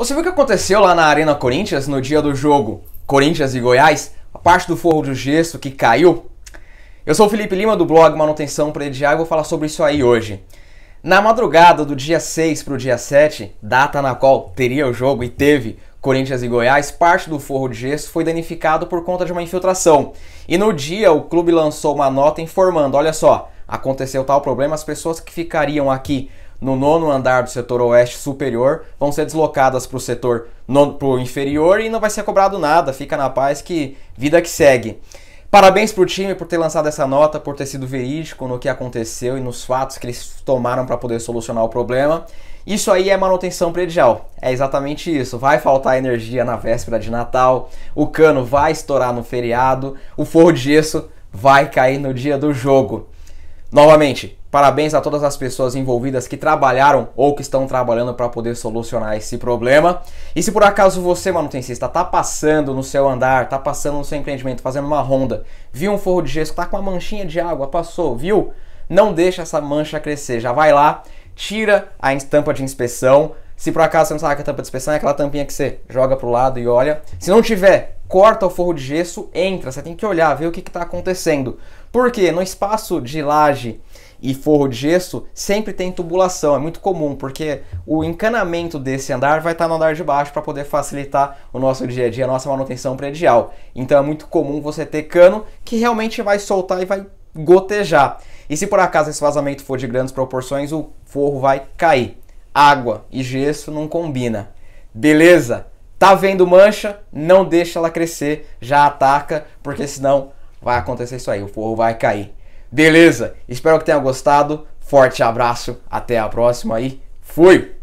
Você viu o que aconteceu lá na Arena Corinthians no dia do jogo Corinthians e Goiás? A parte do forro de gesso que caiu? Eu sou o Felipe Lima do blog Manutenção Predial e vou falar sobre isso aí hoje. Na madrugada do dia 6 para o dia 7, data na qual teria o jogo e teve Corinthians e Goiás, parte do forro de gesso foi danificado por conta de uma infiltração. E no dia o clube lançou uma nota informando: olha só, aconteceu tal problema, as pessoas que ficariam aqui no nono andar do setor oeste superior vão ser deslocadas para o setor pro inferior e não vai ser cobrado nada, fica na paz que vida que segue. Parabéns para o time por ter lançado essa nota, por ter sido verídico no que aconteceu e nos fatos que eles tomaram para poder solucionar o problema. Isso aí é manutenção predial, é exatamente isso. Vai faltar energia na véspera de Natal, o cano vai estourar no feriado, o forro de gesso vai cair no dia do jogo. Novamente, parabéns a todas as pessoas envolvidas que trabalharam ou que estão trabalhando para poder solucionar esse problema. E se por acaso você, manutencista, tá passando no seu andar, tá passando no seu empreendimento, fazendo uma ronda, viu um forro de gesso, tá com uma manchinha de água, passou, viu? Não deixa essa mancha crescer, já vai lá, tira a estampa de inspeção. Se por acaso você não sabe que é a tampa de inspeção é aquela tampinha que você joga pro lado e olha. Se não tiver, corta o forro de gesso, entra. Você tem que olhar, ver o que está acontecendo. Porque no espaço de laje e forro de gesso sempre tem tubulação, é muito comum, porque o encanamento desse andar vai estar tá no andar de baixo para poder facilitar o nosso dia a dia, a nossa manutenção predial. Então é muito comum você ter cano que realmente vai soltar e vai gotejar. E se por acaso esse vazamento for de grandes proporções, o forro vai cair. Água e gesso não combina. Beleza? Tá vendo mancha? Não deixa ela crescer, já ataca, porque senão vai acontecer isso aí, o forro vai cair. Beleza? Espero que tenha gostado. Forte abraço, até a próxima e fui!